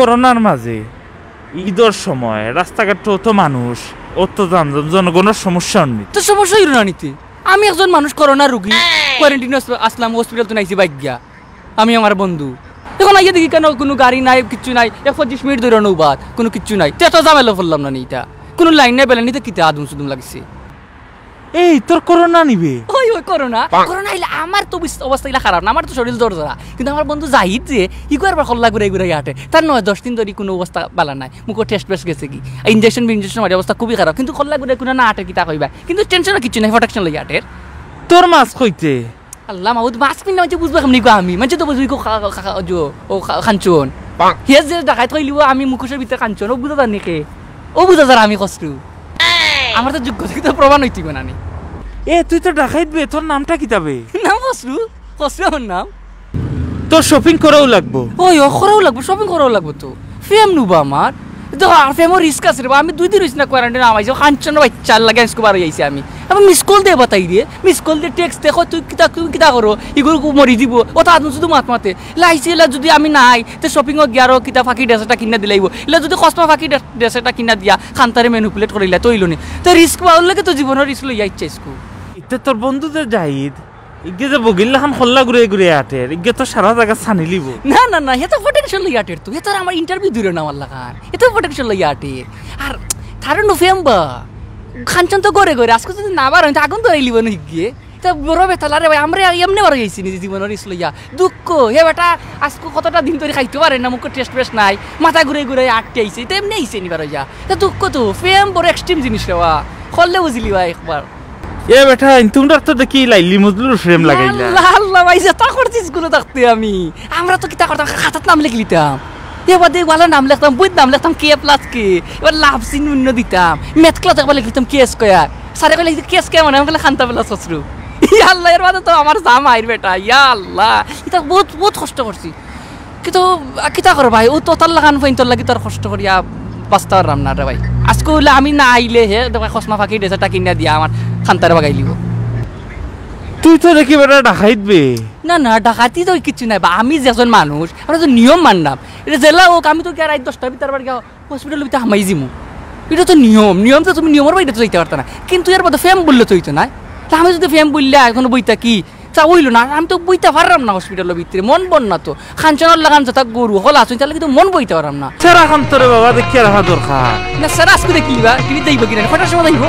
করোনার মাঝে ঈদের সময় রাস্তাঘাট তো মানুষ অত যানজট জনগণের সমস্যা নেই তো সমস্যা হইল নিতে আমি একজন মানুষ করোনা রুগী কোয়ারেন্টিন আসলাম হসপিটাল তো নাইছি বাইক আমি আমার বন্ধু এখন আইয়া দেখি কেন কোনো গাড়ি নাই কিছু নাই এক পঁচিশ মিনিট ধরে বাদ কোনো কিছু নাই তো এত জামেলা ফেললাম না এটা কোনো লাইন নাই বেলা নিতে কিতে আদম সুদম লাগছে এই তোর করোনা নিবে কই না করোনা আমার তো অবস্থা খারাপ না আমার তো শরীর জোর কিন্তু আমার বন্ধু জাহিদ যে ইগো একবার খল্লা ঘুরে ঘুরে হাঁটে তার নয় দশ দিন ধরে কোনো অবস্থা বালা নাই মুখো টেস্ট বেস্ট গেছে কি ইঞ্জেকশন ইঞ্জেকশন মারি অবস্থা খুবই খারাপ কিন্তু কল্লা ঘুরে কোনো না আটে কি তা কইবা কিন্তু টেনশনও কিছু নাই প্রোটেকশন আটের তোর মাছ কইতে আল্লাহ মাহুদ মাছ কিনা মানে বুঝবা কেমনি আমি মানে তো বুঝবি ও খাঞ্চন যে ডাকাই থইলিব আমি মুখোশের ভিতরে কাঞ্চন ও বুঝা তার নেকে ও বুঝা যার আমি কষ্ট আমার তো যোগ্যতা প্রমাণ হইতিব না এ তুই তো ডাকাইত দিবে তোর নামটা কি তাবে নাম কসরু কসরু আমার নাম তো শপিং করাও লাগবো ওই ও করাও লাগবো শপিং করাও লাগবো তো ফেম নুবা আমার দেখো আর ফেমও রিস্ক আছে রে আমি দুই দিন হয়েছি না কোয়ারেন্টাইন আমাইছি কাঞ্চন বাচ্চা লাগে আজকে বার হয়েছি আমি আমি মিস কল দিয়ে বাতাই দিয়ে মিস কল দিয়ে টেক্সট দেখো তুই কিতা তুমি কিতা করো এগুলো মরি দিব ও তো শুধু মাত মাতে লাইছি এলা যদি আমি নাই তো তে শপিংও গিয়ারও কিতা ফাঁকি ড্রেস এটা কিনা দিলাইব এলা যদি কষ্ট ফাঁকি ড্রেস এটা কিনা দিয়া খান্তারে মেনুপুলেট করিলা তৈলনি তো রিস্ক পাওয়ার লাগে তো জীবনের রিস্ক লইয়া ইচ্ছা স্কুল তে বন্ধু বন্ধুদের যাইদ ইগে যে বগিল্লাখান খোল্লা ঘুরে ঘুরে আটের ইগে তো সারা জায়গা ছানি লিব না না না হেতো পটেনশিয়াল লই আটের তুই হেতো আমার ইন্টারভিউ দিল না আমার লাগান হেতো পটেনশিয়াল লই আটের আর থারে নভেম্বর খানচন তো গড়ে গড়ে আজকে যদি না বার হয় আগুন ধরে লিব না গিয়ে তা বড় বেতা লারে আমরা এমনি বার গেছি নিজে জীবনের ইসলো ইয়া দুঃখ হে বেটা আজকে কতটা দিন ধরে খাইতে পারে না মুখে টেস্ট বেস্ট নাই মাথা ঘুরে ঘুরে আটকে আইছে তো এমনি আইছে নিবার ইয়া তা দুঃখ তো ফেম বড় এক্সট্রিম জিনিস রে বা করলে বুঝলি ভাই একবার এ বেটা তোমরা তো দেখি লাইলি মজলুর ফ্রেম লাগাই আল্লাহ ভাই যা তা করছিস গুলো আমি আমরা তো কি তা করতাম খাতার নাম লিখে লিতাম এবার দেখ ভালো নাম লিখতাম বই নাম লিখতাম কে প্লাস কে এবার লাভ সিন অন্য দিতাম ম্যাথ ক্লাস লিখিতাম লিখে দিতাম কে স্কোয়ার স্যারে কলে কে স্কোয়ার মানে আমি খান্তা পেলা শ্বশ্রু আল্লাহ এর বাদে মানে তো আমার জাম আইর বেটা ইয়া আল্লাহ এটা বহুত বহুত কষ্ট করছি কিন্তু কিতা কর ভাই ও তো তার লাগান ফাইন তোর লাগি তোর কষ্ট করিয়া বাঁচতে পারলাম না রে ভাই আজকে হলে আমি না আইলে হে দেখ খসমা ফাঁকি ডেসাটা কিনে দিয়া আমার খান্তার বাগাই লিব তুই তো দেখি বেটা ডাকাইত দিবে না না ডাকাতি তো কিছু নাই বা আমি যেজন মানুষ আমরা তো নিয়ম মানলাম এটা জেলা ও আমি তো রাত ভিতর বার গাও হসপিটাল ভিতরে হামাই জিমু এটা তো নিয়ম নিয়ম তো তুমি নিয়মের বাইরে তো যাইতে পারতো না কিন্তু এর মধ্যে ফেম বললে তো হইতো না আমি যদি ফেম বললে এখন বইতা কি চা হইল না আমি তো বইতে পারলাম না হসপিটালের ভিতরে মন বন না তো খানচানোর লাগান যা গরু হল আসুন তাহলে কিন্তু মন বইতে পারলাম না সেরা খান তোরে বাবা দেখে রাখা দরকার না সেরা আজকে দেখিবা বা টিভি দেখবো কিনা কটার সময় দেখবো